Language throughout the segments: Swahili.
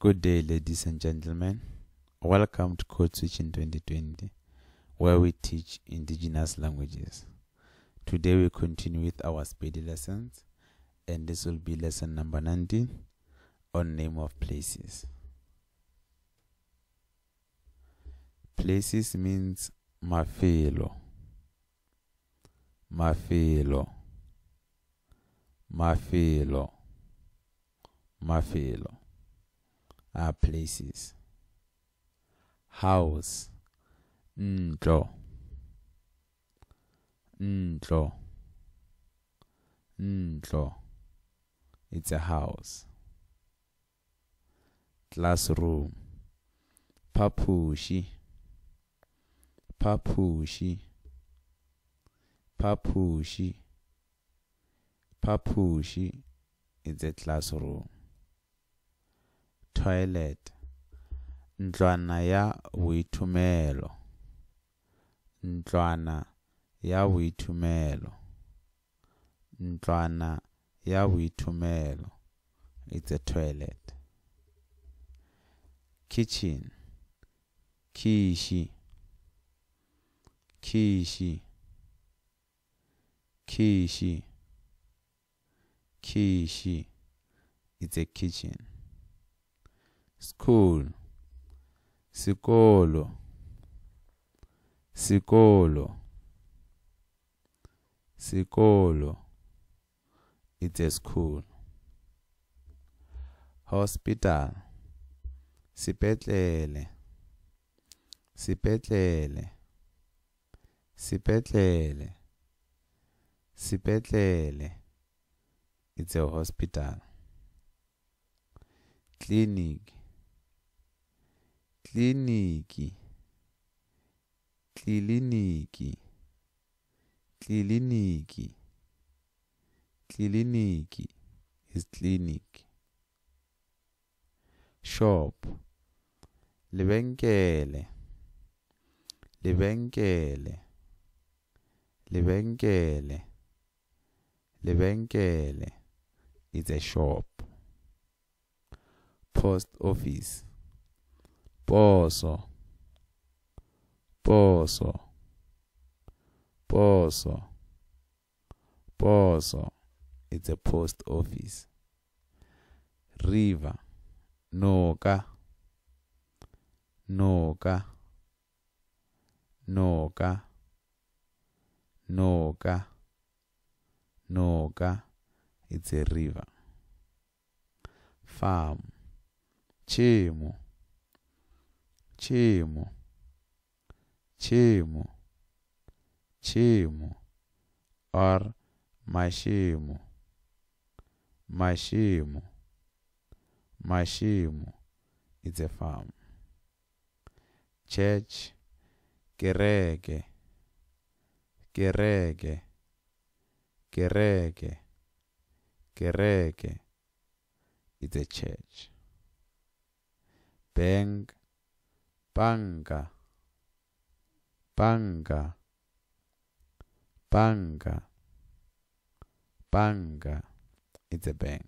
Good day, ladies and gentlemen. Welcome to Code Switching 2020, where we teach indigenous languages. Today we continue with our speedy lessons, and this will be lesson number 19 on name of places. Places means mafelo, mafelo, mafelo, mafelo are places. House. Ntlo. Ntlo. Ntlo. It's a house. Classroom. Papushi. Papushi. Papushi. Papushi. It's a classroom. toilet ntlwana ya buithumelo ntlwana ya buithumelo ntlwana ya buithumelo it's a toilet kitchen khishi khishi khishi khishi it's a kitchen school sikolo sikolo sikolo it's a school hospital sipetlele sipetlele sipetlele sipetlele it's a hospital clinic kliniki kliniki kliniki kliniki is clinic shop lebenkele lebenkele lebenkele lebenkele is a shop post office poso poso poso poso It's a post office. River, noka, noka, noka, noka, noka. It's a river. Farm, chemo. Чему? Чему? Чему? or Машиму. Машиму. Машиму is a farm. Church Kerege. Kerege. Kerege. Kerege is a church. Bank panga panga panga panga it's a bank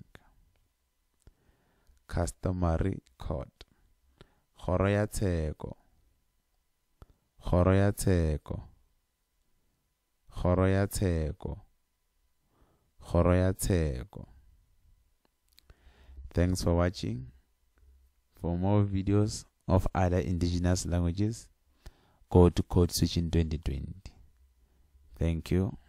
customary court kgoro ya tsheko kgoro ya tsheko kgoro ya tsheko kgoro ya tsheko thanks for watching for more videos of other indigenous languages. Go to code switching 2020. Thank you.